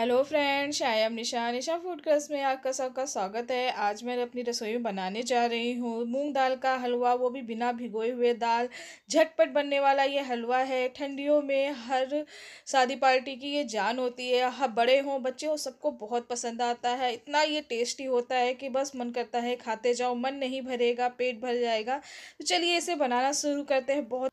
hello friends I am Nisha Nisha food क्रस में आपका सबका स्वागत है आज मैं अपनी रसोई में बनाने जा रही हूँ मूंग दाल का हलवा वो भी बिना भिगोए हुए दाल झटपट बनने वाला ये हलवा है ठंडियों में हर शादी पार्टी की ये जान होती है हर हाँ, बड़े हों बच्चे हों सबको बहुत पसंद आता है इतना ये टेस्टी होता है कि बस मन करता है खाते जाओ मन नहीं भरेगा पेट भर जाएगा तो चलिए इसे बनाना शुरू करते हैं बहुत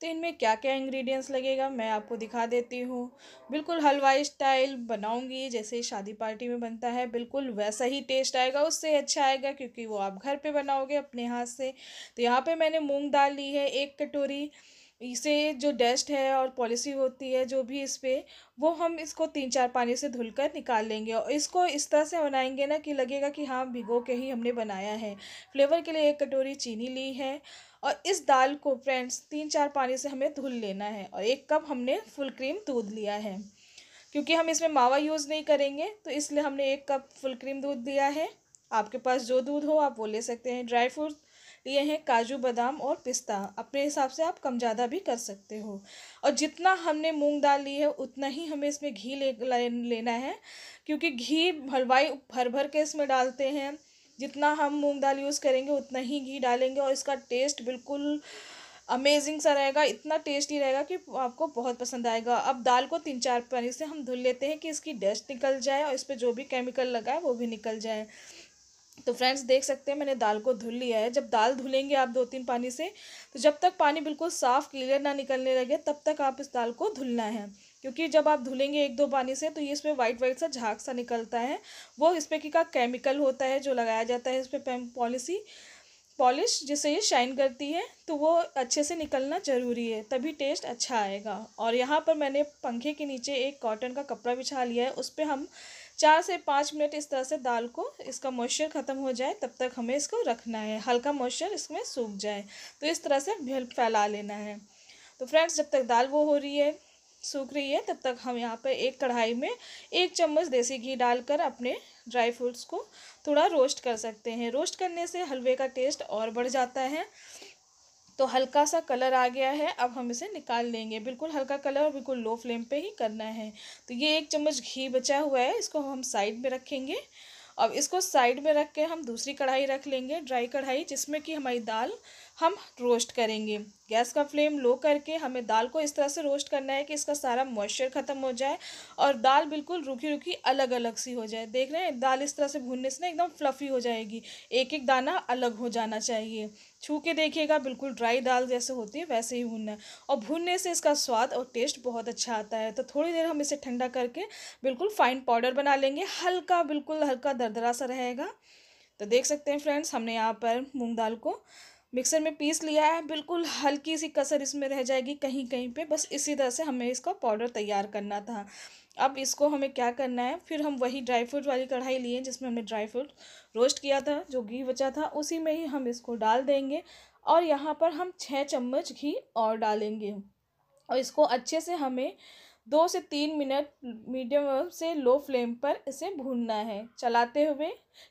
तो इनमें क्या क्या इंग्रेडिएंट्स लगेगा मैं आपको दिखा देती हूँ बिल्कुल हलवाई स्टाइल बनाऊंगी जैसे शादी पार्टी में बनता है बिल्कुल वैसा ही टेस्ट आएगा उससे अच्छा आएगा क्योंकि वो आप घर पे बनाओगे अपने हाथ से तो यहाँ पे मैंने मूंग दाल ली है एक कटोरी इसे जो डस्ट है और पॉलिसी होती है जो भी इस पर वो हम इसको तीन चार पानी से धुल कर निकाल लेंगे और इसको इस तरह से बनाएंगे ना कि लगेगा कि हाँ भिगो के ही हमने बनाया है फ्लेवर के लिए एक कटोरी चीनी ली है और इस दाल को फ्रेंड्स तीन चार पानी से हमें धुल लेना है और एक कप हमने फुल क्रीम दूध लिया है क्योंकि हम इसमें मावा यूज़ नहीं करेंगे तो इसलिए हमने एक कप फुल क्रीम दूध दिया है आपके पास जो दूध हो आप वो ले सकते हैं ड्राई फ्रूट लिए हैं काजू बादाम और पिस्ता अपने हिसाब से आप कम ज़्यादा भी कर सकते हो और जितना हमने मूंग दाल ली है उतना ही हमें इसमें घी ले, ले लेना है क्योंकि घी हलवाई भर भर के इसमें डालते हैं जितना हम मूंग दाल यूज़ करेंगे उतना ही घी डालेंगे और इसका टेस्ट बिल्कुल अमेजिंग सा रहेगा इतना टेस्टी रहेगा कि आपको बहुत पसंद आएगा अब दाल को तीन चार पानी से हम धुल लेते हैं कि इसकी डस्ट निकल जाए और इस पर जो भी केमिकल लगा है वो भी निकल जाए तो फ्रेंड्स देख सकते हैं मैंने दाल को धुल लिया है जब दाल धुलेंगे आप दो तीन पानी से तो जब तक पानी बिल्कुल साफ़ क्लियर ना निकलने लगे तब तक आप इस दाल को धुलना है क्योंकि जब आप धुलेंगे एक दो पानी से तो ये इसमें वाइट वाइट सा झाग सा निकलता है वो इस पर का केमिकल होता है जो लगाया जाता है इस पर पॉलिसी पॉलिश जिससे ये शाइन करती है तो वो अच्छे से निकलना ज़रूरी है तभी टेस्ट अच्छा आएगा और यहाँ पर मैंने पंखे के नीचे एक कॉटन का कपड़ा बिछा लिया है उस पर हम चार से पाँच मिनट इस तरह से दाल को इसका मॉइस्चर ख़त्म हो जाए तब तक हमें इसको रखना है हल्का मॉइस्चर इसमें सूख जाए तो इस तरह से फैला लेना है तो फ्रेंड्स जब तक दाल वो हो रही है सूख रही है तब तक हम यहाँ पर एक कढ़ाई में एक चम्मच देसी घी डालकर अपने ड्राई फ्रूट्स को थोड़ा रोस्ट कर सकते हैं रोस्ट करने से हलवे का टेस्ट और बढ़ जाता है तो हल्का सा कलर आ गया है अब हम इसे निकाल लेंगे बिल्कुल हल्का कलर और बिल्कुल लो फ्लेम पे ही करना है तो ये एक चम्मच घी बचा हुआ है इसको हम साइड में रखेंगे अब इसको साइड में रख के हम दूसरी कढ़ाई रख लेंगे ड्राई कढ़ाई जिसमें कि हमारी दाल हम रोस्ट करेंगे गैस का फ्लेम लो करके हमें दाल को इस तरह से रोस्ट करना है कि इसका सारा मॉइस्चर ख़त्म हो जाए और दाल बिल्कुल रुखी रुखी अलग अलग सी हो जाए देख रहे हैं दाल इस तरह से भूनने से ना एकदम फ्लफ़ी हो जाएगी एक एक दाना अलग हो जाना चाहिए छू के देखिएगा बिल्कुल ड्राई दाल जैसे होती है वैसे ही भूनना है और भूनने से इसका स्वाद और टेस्ट बहुत अच्छा आता है तो थोड़ी देर हम इसे ठंडा करके बिल्कुल फाइन पाउडर बना लेंगे हल्का बिल्कुल हल्का दरदरा सा रहेगा तो देख सकते हैं फ्रेंड्स हमने यहाँ पर मूँग दाल को मिक्सर में पीस लिया है बिल्कुल हल्की सी कसर इसमें रह जाएगी कहीं कहीं पे बस इसी तरह से हमें इसका पाउडर तैयार करना था अब इसको हमें क्या करना है फिर हम वही ड्राई फ्रूट वाली कढ़ाई लिए जिसमें हमने ड्राई फ्रूट रोस्ट किया था जो घी बचा था उसी में ही हम इसको डाल देंगे और यहाँ पर हम छः चम्मच घी और डालेंगे और इसको अच्छे से हमें दो से तीन मिनट मीडियम से लो फ्लेम पर इसे भूनना है चलाते हुए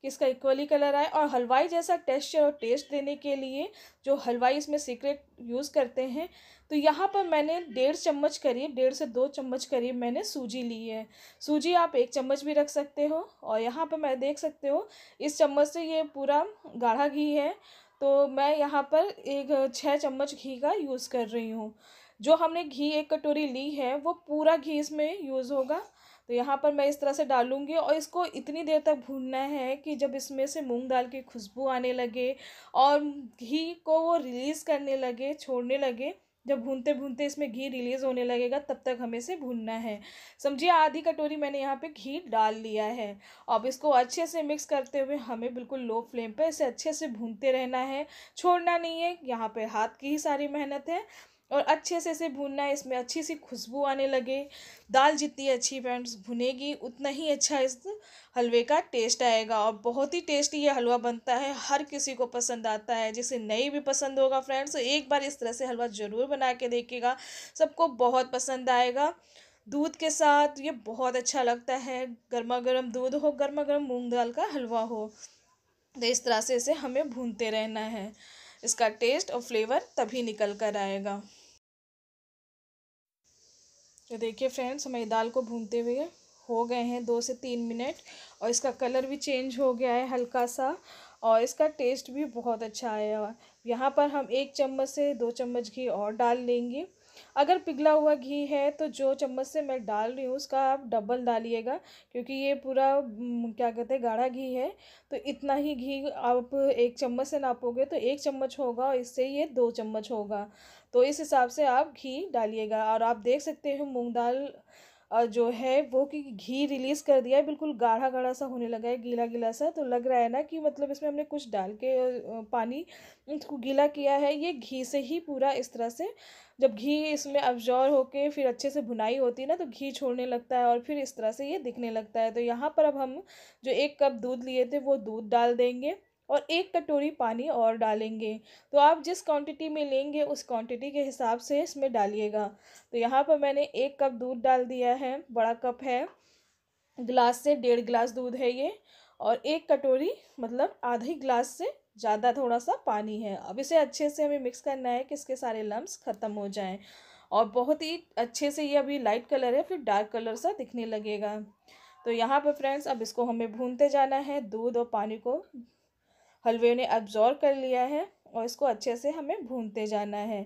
कि इसका इक्वली कलर आए और हलवाई जैसा टेस्चर और टेस्ट देने के लिए जो हलवाई इसमें सीक्रेट यूज़ करते हैं तो यहाँ पर मैंने डेढ़ चम्मच करीब डेढ़ से दो चम्मच करीब मैंने सूजी ली है सूजी आप एक चम्मच भी रख सकते हो और यहाँ पर मैं देख सकते हो इस चम्मच से ये पूरा गाढ़ा घी है तो मैं यहाँ पर एक छः चम्मच घी का यूज़ कर रही हूँ जो हमने घी एक कटोरी ली है वो पूरा घी इसमें यूज़ होगा तो यहाँ पर मैं इस तरह से डालूंगी और इसको इतनी देर तक भूनना है कि जब इसमें से मूंग दाल की खुशबू आने लगे और घी को वो रिलीज़ करने लगे छोड़ने लगे जब भूनते भूनते इसमें घी रिलीज़ होने लगेगा तब तक हमें इसे भूनना है समझिए आधी कटोरी मैंने यहाँ पे घी डाल लिया है अब इसको अच्छे से मिक्स करते हुए हमें बिल्कुल लो फ्लेम पर इसे अच्छे से भूनते रहना है छोड़ना नहीं है यहाँ पे हाथ की ही सारी मेहनत है और अच्छे से इसे भूनना है इसमें अच्छी सी खुशबू आने लगे दाल जितनी अच्छी फ्रेंड्स भुनेगी उतना ही अच्छा इस हलवे का टेस्ट आएगा और बहुत ही टेस्टी ये हलवा बनता है हर किसी को पसंद आता है जिसे नहीं भी पसंद होगा फ्रेंड्स एक बार इस तरह से हलवा ज़रूर बना के देखेगा सबको बहुत पसंद आएगा दूध के साथ ये बहुत अच्छा लगता है गर्मा गर्म दूध हो गर्मा गर्म मूँग दाल का हलवा हो तो इस तरह से इसे हमें भूनते रहना है इसका टेस्ट और फ्लेवर तभी निकल कर आएगा तो देखिए फ्रेंड्स हमारी दाल को भूनते हुए हो गए हैं दो से तीन मिनट और इसका कलर भी चेंज हो गया है हल्का सा और इसका टेस्ट भी बहुत अच्छा आया यहाँ पर हम एक चम्मच से दो चम्मच घी और डाल लेंगे अगर पिघला हुआ घी है तो जो चम्मच से मैं डाल रही हूँ उसका आप डबल डालिएगा क्योंकि ये पूरा क्या कहते हैं गाढ़ा घी है तो इतना ही घी आप एक चम्मच से नापोगे तो एक चम्मच होगा और इससे ये दो चम्मच होगा तो इस हिसाब से आप घी डालिएगा और आप देख सकते हो मूंग दाल जो है वो कि घी रिलीज़ कर दिया है बिल्कुल गाढ़ा गाढ़ा सा होने लगा है गीला गीला सा तो लग रहा है ना कि मतलब इसमें हमने कुछ डाल के पानी इसको गीला किया है ये घी से ही पूरा इस तरह से जब घी इसमें अब्जॉर होके फिर अच्छे से भुनाई होती है ना तो घी छोड़ने लगता है और फिर इस तरह से ये दिखने लगता है तो यहाँ पर अब हम जो एक कप दूध लिए थे वो दूध डाल देंगे और एक कटोरी पानी और डालेंगे तो आप जिस क्वांटिटी में लेंगे उस क्वांटिटी के हिसाब से इसमें डालिएगा तो यहाँ पर मैंने एक कप दूध डाल दिया है बड़ा कप है ग्लास से डेढ़ गिलास दूध है ये और एक कटोरी मतलब आधी ग्लास से ज़्यादा थोड़ा सा पानी है अब इसे अच्छे से हमें मिक्स करना है कि इसके सारे लम्ब ख़त्म हो जाएँ और बहुत ही अच्छे से ये अभी लाइट कलर है फिर डार्क कलर सा दिखने लगेगा तो यहाँ पर फ्रेंड्स अब इसको हमें भूनते जाना है दूध और पानी को हलवे ने अब्जॉर्व कर लिया है और इसको अच्छे से हमें भूनते जाना है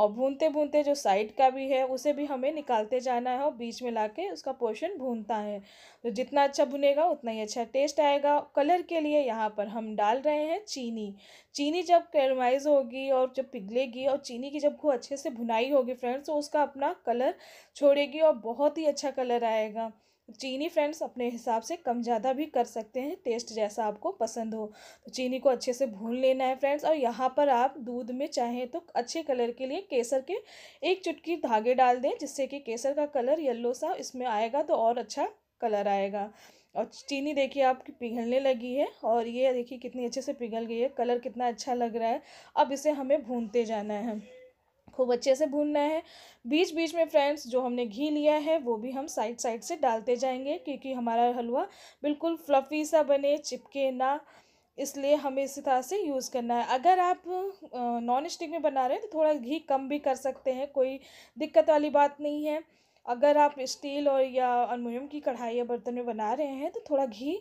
और भूनते भूनते जो साइड का भी है उसे भी हमें निकालते जाना है और बीच में ला के उसका पोर्शन भूनता है तो जितना अच्छा भुनेगा उतना ही अच्छा टेस्ट आएगा कलर के लिए यहाँ पर हम डाल रहे हैं चीनी चीनी जब कैरमाइज होगी और जब पिघलेगी और चीनी की जब खूब अच्छे से भुनाई होगी फ्रेंड्स तो उसका अपना कलर छोड़ेगी और बहुत ही अच्छा कलर आएगा चीनी फ्रेंड्स अपने हिसाब से कम ज़्यादा भी कर सकते हैं टेस्ट जैसा आपको पसंद हो तो चीनी को अच्छे से भून लेना है फ्रेंड्स और यहाँ पर आप दूध में चाहें तो अच्छे कलर के लिए केसर के एक चुटकी धागे डाल दें जिससे कि केसर का कलर येल्लो सा इसमें आएगा तो और अच्छा कलर आएगा और चीनी देखिए आपकी पिघलने लगी है और ये देखिए कितनी अच्छे से पिघल गई है कलर कितना अच्छा लग रहा है अब इसे हमें भूनते जाना है खूब अच्छे से भूनना है बीच बीच में फ्रेंड्स जो हमने घी लिया है वो भी हम साइड साइड से डालते जाएंगे क्योंकि हमारा हलवा बिल्कुल फ्लफ़ी सा बने चिपके ना इसलिए हमें इसी तरह से यूज़ करना है अगर आप नॉन स्टिक में बना रहे हैं तो थोड़ा घी कम भी कर सकते हैं कोई दिक्कत वाली बात नहीं है अगर आप स्टील और या अलमुनियम की कढ़ाई या बर्तन में बना रहे हैं तो थोड़ा घी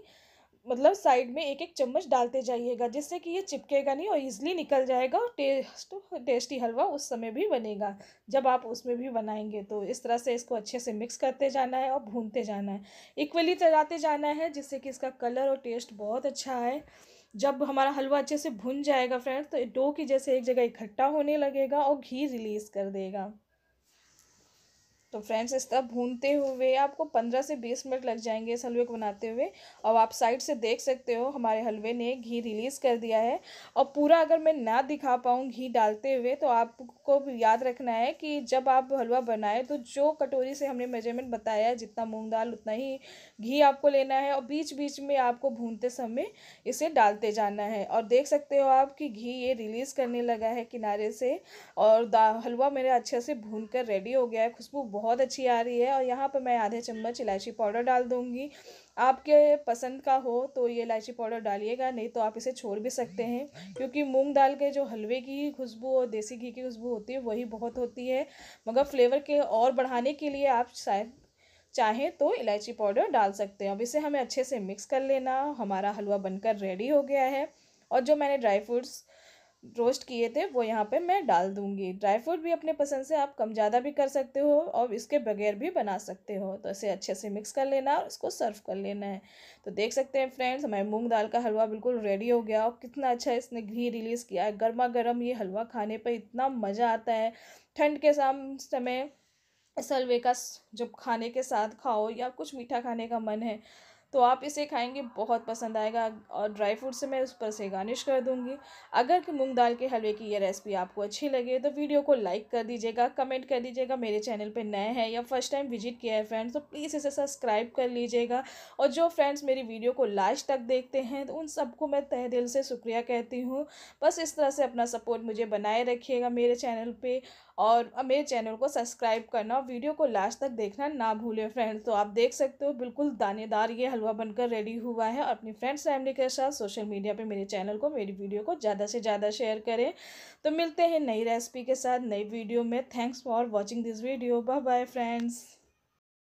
मतलब साइड में एक एक चम्मच डालते जाइएगा जिससे कि ये चिपकेगा नहीं और ईजिली निकल जाएगा और टेस्ट टेस्टी हलवा उस समय भी बनेगा जब आप उसमें भी बनाएंगे तो इस तरह से इसको अच्छे से मिक्स करते जाना है और भूनते जाना है इक्वली चलाते जाना है जिससे कि इसका कलर और टेस्ट बहुत अच्छा आए जब हमारा हलवा अच्छे से भुन जाएगा फ्रेंड तो डो की जैसे एक जगह इकट्ठा होने लगेगा और घी रिलीज़ कर देगा तो फ्रेंड्स इस तरह भूनते हुए आपको पंद्रह से बीस मिनट लग जाएंगे इस हलवे को बनाते हुए और आप साइड से देख सकते हो हमारे हलवे ने घी रिलीज़ कर दिया है और पूरा अगर मैं ना दिखा पाऊँ घी डालते हुए तो आपको याद रखना है कि जब आप हलवा बनाए तो जो कटोरी से हमने मेजरमेंट बताया है जितना मूँग दाल उतना ही घी आपको लेना है और बीच बीच में आपको भूनते समय इसे डालते जाना है और देख सकते हो आप कि घी ये रिलीज़ करने लगा है किनारे से और हलवा मेरा अच्छे से भून कर रेडी हो गया है खुशबू बहुत अच्छी आ रही है और यहाँ पर मैं आधे चम्मच इलायची पाउडर डाल दूँगी आपके पसंद का हो तो ये इलायची पाउडर डालिएगा नहीं तो आप इसे छोड़ भी सकते हैं क्योंकि मूंग दाल के जो हलवे की खुशबू और देसी घी की खुशबू होती है वही बहुत होती है मगर फ्लेवर के और बढ़ाने के लिए आप शायद चाहें तो इलायची पाउडर डाल सकते हैं अब इसे हमें अच्छे से मिक्स कर लेना हमारा हलवा बनकर रेडी हो गया है और जो मैंने ड्राई फ्रूट्स रोस्ट किए थे वो यहाँ पे मैं डाल दूँगी ड्राई फ्रूट भी अपने पसंद से आप कम ज़्यादा भी कर सकते हो और इसके बगैर भी बना सकते हो तो इसे अच्छे से मिक्स कर लेना और इसको सर्व कर लेना है तो देख सकते हैं फ्रेंड्स हमारे मूंग दाल का हलवा बिल्कुल रेडी हो गया और कितना अच्छा इसने घी रिलीज़ किया है गर्मा गर्म ये हलवा खाने पर इतना मज़ा आता है ठंड के साम समय इस हलवे का जब खाने के साथ खाओ या कुछ मीठा खाने का मन है तो आप इसे खाएंगे बहुत पसंद आएगा और ड्राई फ्रूट से मैं उस पर से गार्निश कर दूंगी अगर कि मूंग दाल के हलवे की ये रेसिपी आपको अच्छी लगे तो वीडियो को लाइक कर दीजिएगा कमेंट कर दीजिएगा मेरे चैनल पर नए हैं या फर्स्ट टाइम विजिट किया है फ्रेंड्स तो प्लीज़ इसे सब्सक्राइब कर लीजिएगा और जो फ्रेंड्स मेरी वीडियो को लास्ट तक देखते हैं तो उन सबको मैं तह दिल से शुक्रिया कहती हूँ बस इस तरह से अपना सपोर्ट मुझे बनाए रखिएगा मेरे चैनल पर और मेरे चैनल को सब्सक्राइब करना और वीडियो को लास्ट तक देखना ना भूलें फ्रेंड्स तो आप देख सकते हो बिल्कुल दानेदार ये हलवा बनकर रेडी हुआ है और अपनी फ्रेंड्स फैमिली के साथ सोशल मीडिया पे मेरे चैनल को मेरी वीडियो को ज़्यादा से ज़्यादा शेयर करें तो मिलते हैं नई रेसिपी के साथ नई वीडियो में thanks for watching this video bye bye friends